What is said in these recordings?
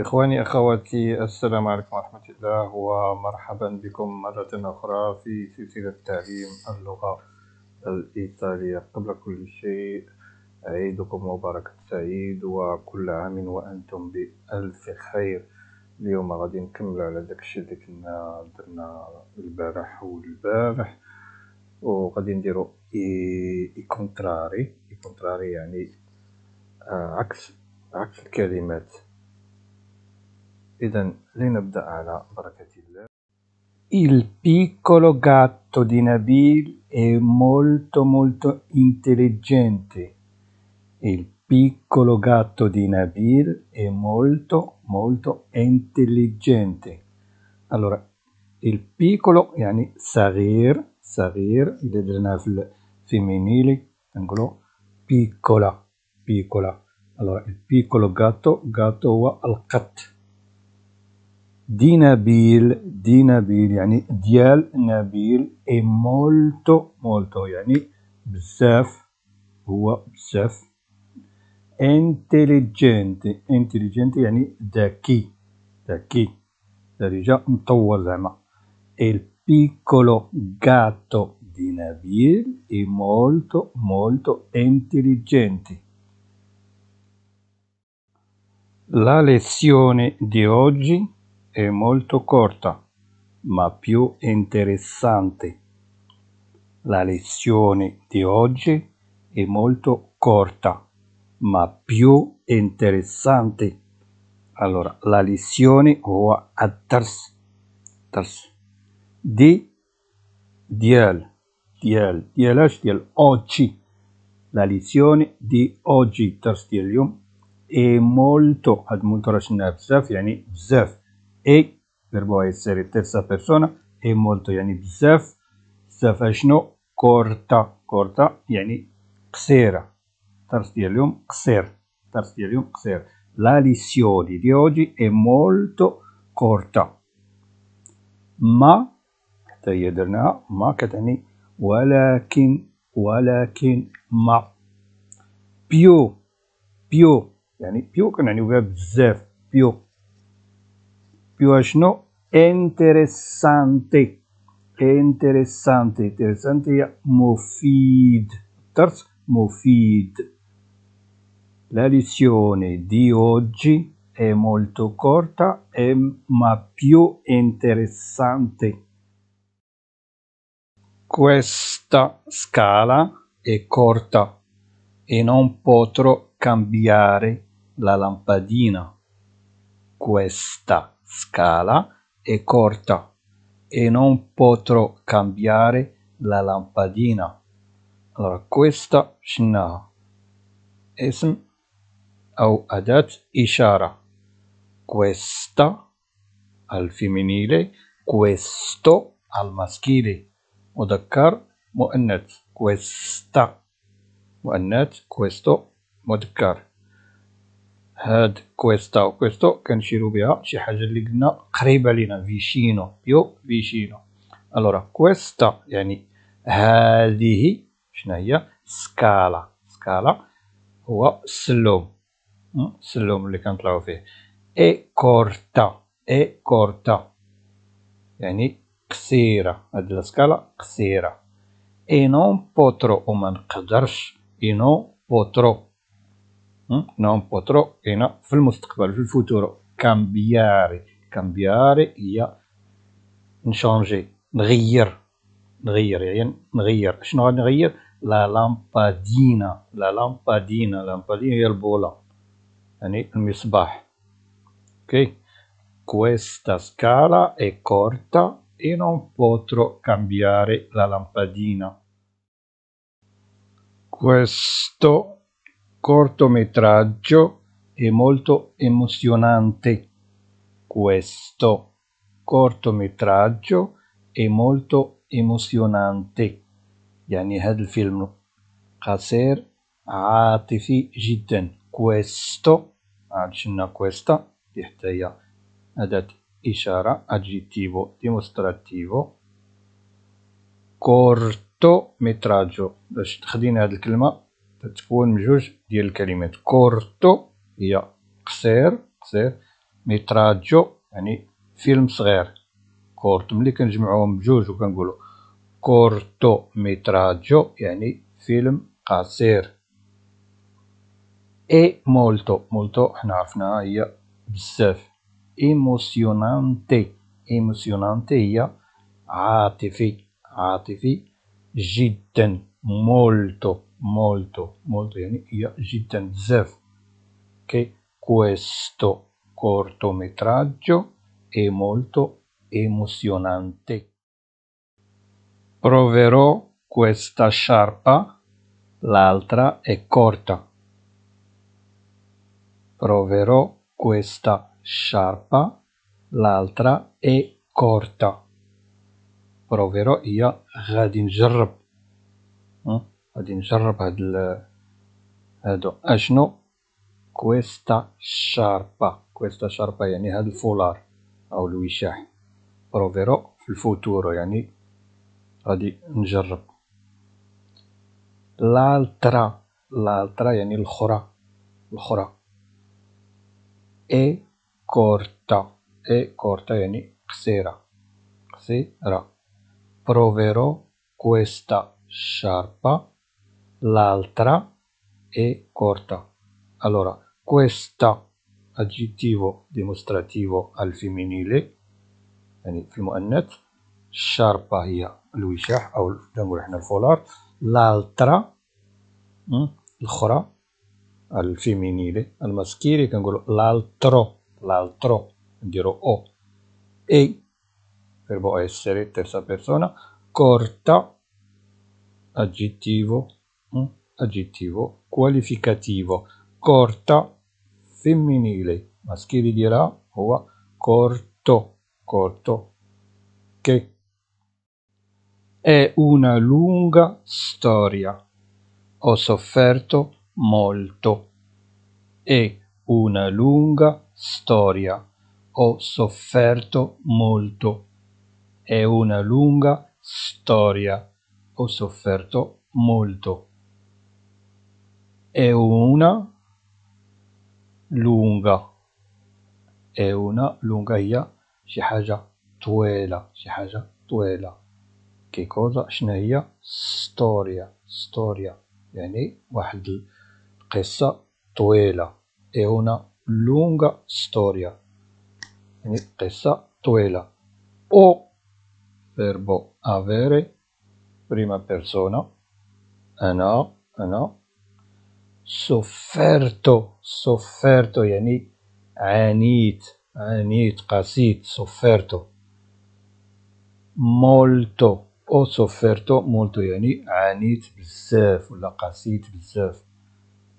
إخواني أخواتي السلام عليكم ورحمة الله ومرحبا بكم مرة أخرى في سلسلة تعليم اللغة الإيطالية قبل كل شيء عيدكم مبارك سعيد وكل عام وأنتم بألف خير اليوم غادي نكمل على داكشي اللي كنا درنا البارح والبارح وغادي نديرو اي, كونتراري اي كونتراري يعني آه، عكس عكس الكلمات إذا لنبدأ على بركة الله il piccolo gatto di Nabil è molto molto intelligente. Il piccolo gatto di Nabil è molto molto intelligente. Allora, il piccolo يعني sarir, sarir, il درنا femminile angolo, piccola piccola. Allora, il piccolo gatto gatto al القط di Nabil, di Nabil, يعني ديال نبيل è molto molto يعني bzef, هو bzef, intelligente intelligente da chi, يعني ذكي ذكي درجة مطور زعما il piccolo gatto di Nabil è molto molto intelligente la lezione di oggi è molto corta, ma più interessante. La lezione di oggi è molto corta, ma più interessante. Allora, la lezione o attars, attars di diel, diel, dielash, diel, oggi. La lezione di oggi, tars, è molto, ad molto rashin, bzaf, yani bzaf e verbo essere terza persona e molto yani bzef stafashno corta corta yani qsera tars diyalum qser tars la lezione di oggi è molto corta ma تيدرنا ما كتعني ولكن ولكن ma più più يعني بيو كنعني بها بزاف più più asino interessante interessante interessante ya mufid terz mufid la lezione di oggi è molto corta è, ma più interessante questa scala è corta e non potrò cambiare la lampadina questa scala è corta e non potrò cambiare la lampadina. Allora, questa scena اسم o adat ishara. questa al femminile questo al maschile مذكر مؤنث questa مؤنث questo مذكر هاد كويستا وكويستو كنشيرو بها شي حاجه اللي قلنا قريبه لينا فيشينو يو فيشينو الورا كويستا يعني هذه شنو هي سكالا سكالا هو السلوم السلوم اللي كنطلعو فيه اي كورتا اي كورتا يعني قصيره هاد السكالا قصيره اي نون بوترو وما نقدرش اي نون بوترو non potrò هنا في المستقبل في الفوتورو cambiare cambiare هي نشانجي نغير نغير يعني نغير شنو غنغير لا لامبادينا لا لامبادينا لامبادينا هي البولا يعني المصباح اوكي okay. questa scala è corta e non potrò cambiare la lampadina questo cortometraggio è molto emozionante. Questo cortometraggio è molto emozionante. يعني هذا الفيلم قصير عاطفي جدا questo عرفنا questa تحتاج أداة إشارة aggettivo dimostrativo cortometraggio. metraggio باش تخدين هذه الكلمة تتكون من جوج ديال الكلمات كورتو هي قصير قصير ميتراجو يعني فيلم صغير كورت ملي كنجمعوهم بجوج وكنقولوا كورتو ميتراجو يعني فيلم قصير اي مولتو مولتو حنا عرفناها هي بزاف ايموسيونانتي ايموسيونانتي هي عاطفي عاطفي جدا مولتو molto, molto Jitenzev che questo cortometraggio è molto emozionante. Proverò questa sciarpa, l'altra è corta. Proverò questa sciarpa, l'altra è corta. Proverò io Radingerb. Mm? Eh? غادي نجرب هاد ال... هادو اشنو كويستا شاربا كويستا شاربا يعني هاد الفولار او الوشاح بروفيرو في الفوتورو يعني غادي نجرب l'altra l'altra يعني الأخرى الأخرى e corta e corta يعني قصيرة قصيرة proverò questa sciarpa l'altra è corta. Allora, questa aggettivo dimostrativo al femminile يعني في المؤنث الشاربة هي الوشاح أو نقول احنا الفولار l'altra الأخرى الفيمينيلي الماسكيري كنقولو l'altro l'altro نديرو او e verbo essere terza persona corta aggettivo aggettivo qualificativo, corta, femminile, maschile dirà o corto, corto, che è una lunga storia. Ho sofferto molto. È una lunga storia. Ho sofferto molto. È una lunga storia. Ho sofferto molto e una lunga e una lunga هي شي حاجة طويلة شي حاجة طويلة كي كوزا شنو هي ستوريا ستوريا يعني واحد القصة طويلة e una lunga storia يعني قصة طويلة o verbo avere prima persona أنا أنا سفرت سفرت يعني عانيت عانيت قسيت سفرت مولتو او سوفيرتو مولتو يعني عانيت بزاف ولا قسيت بزاف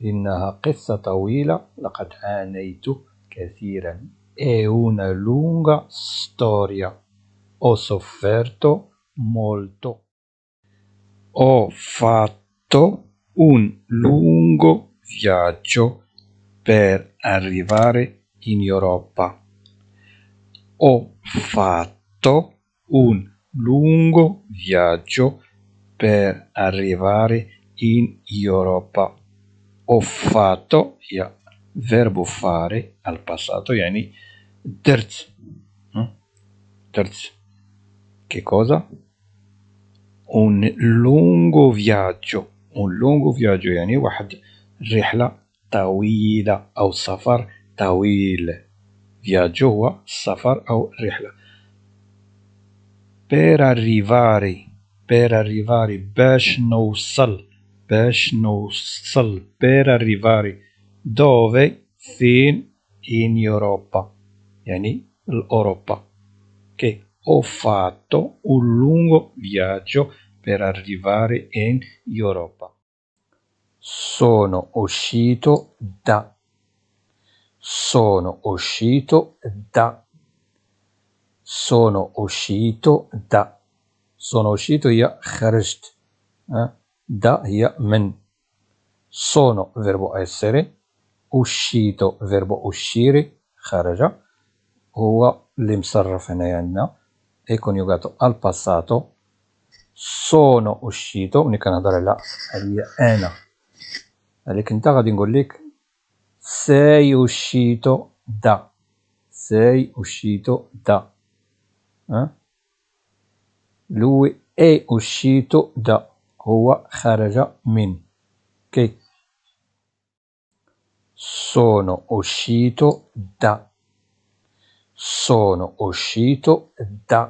إنها قصة طويلة لقد عانيت كثيرا اي اون لونغا ستوريا او sofferto مولتو او فاتو un lungo viaggio per arrivare in Europa. Ho fatto un lungo viaggio per arrivare in Europa. Ho fatto, ja, verbo fare al passato, yani terz. Terz. Che cosa? Un lungo viaggio ولونغو فياجو يعني واحد الرحلة طويلة أو سفر طويل فياجو هو السفر أو الرحلة per arrivare per arrivare باش نوصل باش نوصل per arrivare dove فين in Europa يعني l'Europa che ho fatto un lungo viaggio per arrivare in Europa. Sono uscito da. Sono uscito da. Sono uscito da. Sono uscito io خرجت. Eh? Da io men. Sono verbo essere. Uscito verbo uscire. خرج. هو اللي مصرف هنايا عندنا. È coniugato al passato sono uscito, unikana darella għalija ena. Għalik intaqa din gullik, sei uscito da. Sei uscito da. Eh? Lui è uscito da. Huwa ħaraġa min. Ok. Sono uscito da. Sono uscito da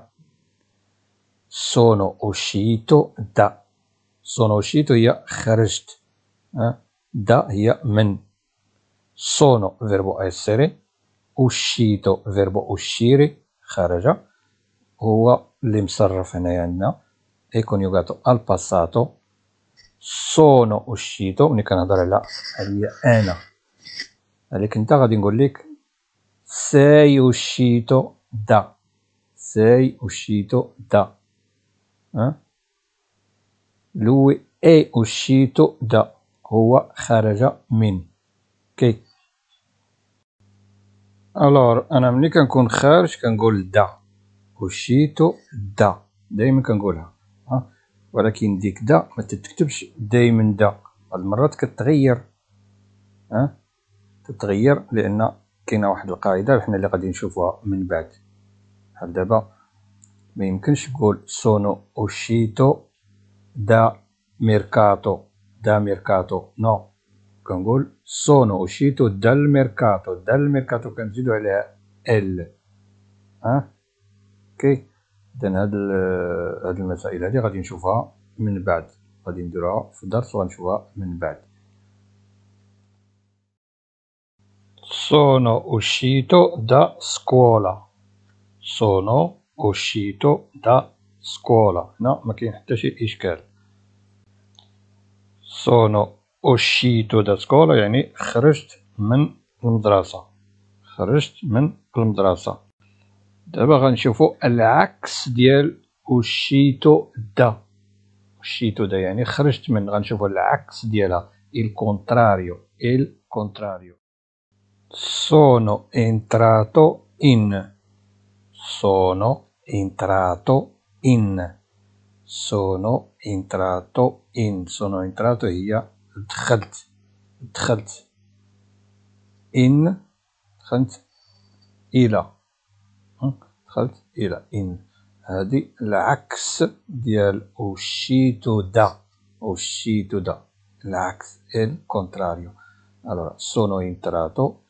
sono uscito da. Sono uscito ya kharajt. Eh? Da ya men. Sono verbo essere. Uscito verbo uscire. Kharaja. هو اللي مصرف هنايا عندنا اي كونيوغاتو al passato sono uscito ملي كنهضر la هي انا عليك انت غادي نقول لك sei uscito da sei uscito da Eh? lui è uscito da هو خرج من كي الور انا ملي كنكون خارج كنقول دا اوشيتو دا دائما كنقولها ها ولكن ديك دا ما تتكتبش دائما دا بعض المرات كتغير ها تتغير لان كاينه واحد القاعده حنا اللي غادي نشوفوها من بعد بحال دابا ما يمكنش تقول سونو أوشيتو دا ميركاتو دا ميركاتو نو كنقول سونو أوشيتو دا الميركاتو دا الميركاتو كنزيدو عليها ال ها اوكي اذا هاد هاد المسائل هادي غادي نشوفها من بعد غادي نديروها في الدرس وغنشوفها من بعد sono uscito da scuola sono أوشيتو دا سكولا هنا ma che te si ischer sono أوشيتو دا سكولا يعني خرجت من المدرسه خرجت من المدرسه دابا غنشوفو العكس ديال اوشيتو دا اوشيتو دا يعني خرجت من غنشوفو العكس ديالها الكونتراريو الكونتراريو sono entrato in sono entrato in, sono entrato in, sono entrato io دخلت دخلت in دخلت إلى دخلت إلى in هذه العكس ديال أوشيت دا أوشيت دا العكس il contrario allora sono entrato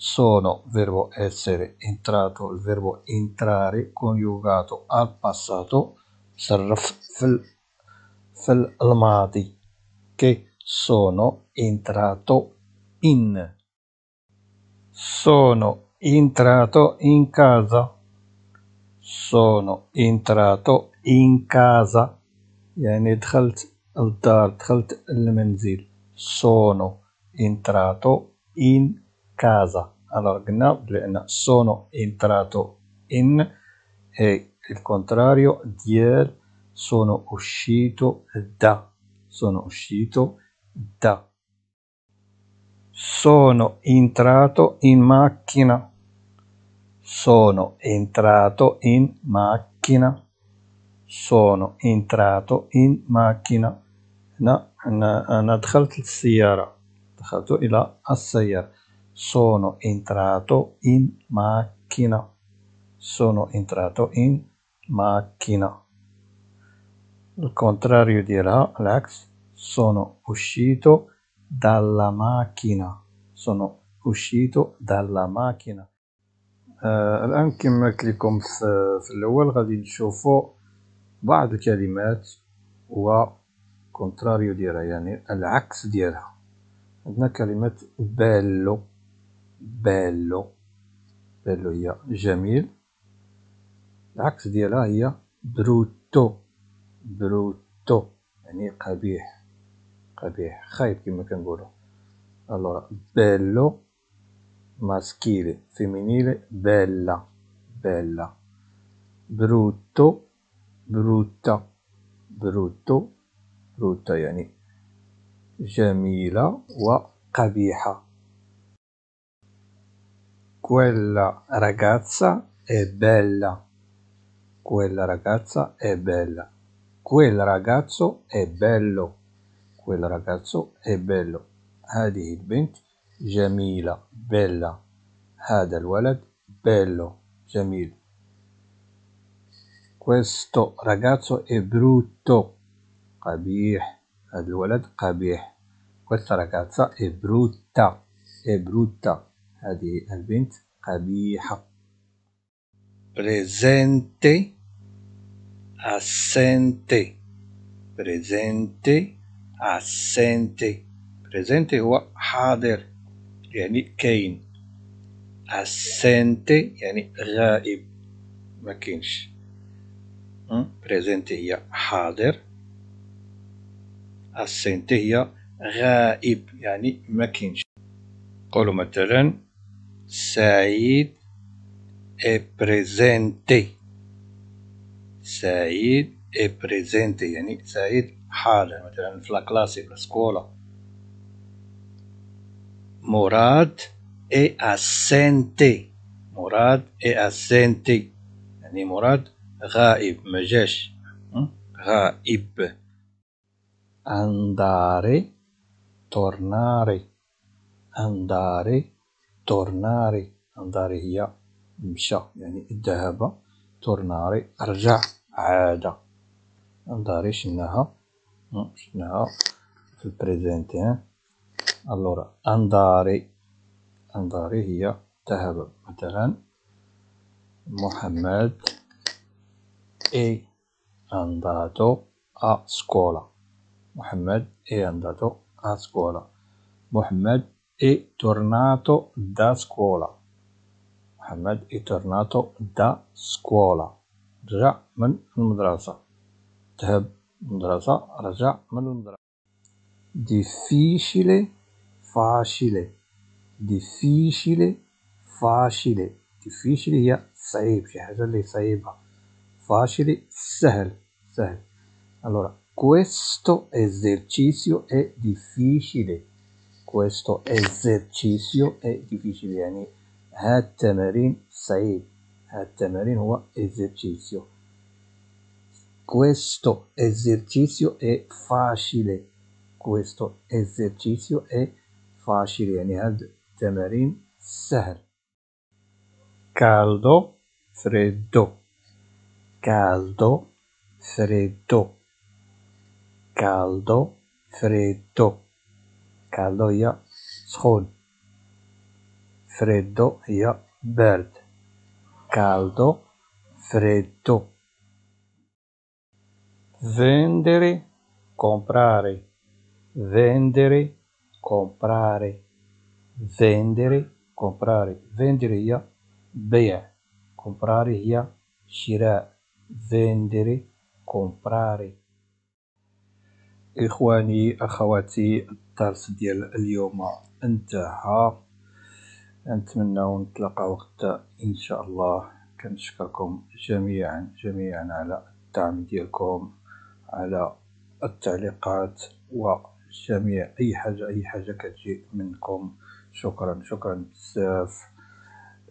sono verbo essere entrato, il verbo entrare coniugato al passato fil-madi che sono entrato in sono entrato in casa sono entrato in casa يعني دخلت الدار دخلت المنزل sono entrato in casa casa allora gnab eh, sono entrato in e il contrario diel sono uscito da sono uscito da sono entrato in macchina sono entrato in macchina sono entrato in macchina No, no, no, no, no, no, no, no, no, no, no, no, no, sono entrato in macchina. Sono entrato in macchina. Il contrario dirà relax. Sono uscito dalla macchina. Sono uscito dalla macchina. آه الان كما قلت لكم في, في الاول غادي نشوفوا بعض الكلمات و كونتراريو ديالها يعني العكس ديالها عندنا كلمه بالو بالو بالو هي جميل العكس ديالها هي بروتو بروتو يعني قبيح قبيح خايب كما كنقولوا الوغ بالو ماسكيلي فيمينيلي بيلا بيلا بروتو بروتا بروتو بروتا يعني جميلة وقبيحة Quella ragazza è bella. Quella ragazza è bella. Quel ragazzo è bello. Quel ragazzo è bello. هذه البنت جميلة bella. هذا الولد bello. جميل. Questo ragazzo è brutto. قبيح. هذا الولد قبيح. Questa ragazza è brutta. È brutta. هذه البنت قبيحة presente assente presente assente presente هو حاضر يعني كاين assente يعني غائب ما كاينش presente هي حاضر assente هي غائب يعني ما كاينش قولوا مثلا سعيد è presente سعيد è presente يعني سعيد حاضر مثلا في الكلاس في السكولا مراد اي اسنتي مراد اي اسنتي يعني مراد غائب مجاش غائب انداري تورناري انداري تورناري انداري هي مشى يعني ذهب تورناري رجع عاد انداري شناها شناها في البريزنتين ألورا انداري انداري هي ذهب مثلا محمد إي انداتو ا سكولا محمد اي انداتو ا سكولا محمد è tornato da scuola. Ahmed è tornato da scuola. رجع من المدرسة. ذهب المدرسة رجع من المدرسة. Difficile, facile. Difficile, facile. Difficile هي صعيب شي حاجة اللي صعيبة. Facile, sahel, سهل. Allora, questo esercizio è difficile questo esercizio è difficile يعني هاد التمرين صعيب هاد التمرين هو esercizio questo esercizio è facile questo esercizio è facile يعني هاد التمارين سهل caldo freddo caldo freddo caldo freddo caldo io school freddo io bird caldo freddo vendere comprare vendere comprare vendere comprare vendere io bea comprare io shira vendere comprare إخواني أخواتي الدرس ديال اليوم انتهى نتمنى نتلاقاو غدا ان شاء الله كنشكركم جميعا جميعا على الدعم ديالكم على التعليقات وجميع اي حاجه اي حاجه كتجي منكم شكرا شكرا بزاف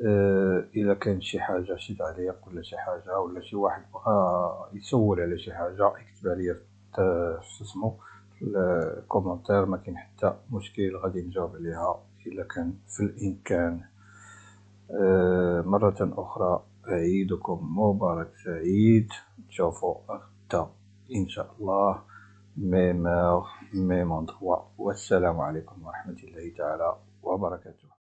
أه اذا كان شي حاجه شي تعليق ولا شي حاجه ولا شي واحد بغى يسول على شي حاجه يكتب لي في اسمه الكومنتار ما كاين حتى مشكل غادي نجاوب عليها الا كان في الامكان مرة أخرى عيدكم مبارك سعيد تشوفوا غدا إن شاء الله ميم ميم والسلام عليكم ورحمة الله تعالى وبركاته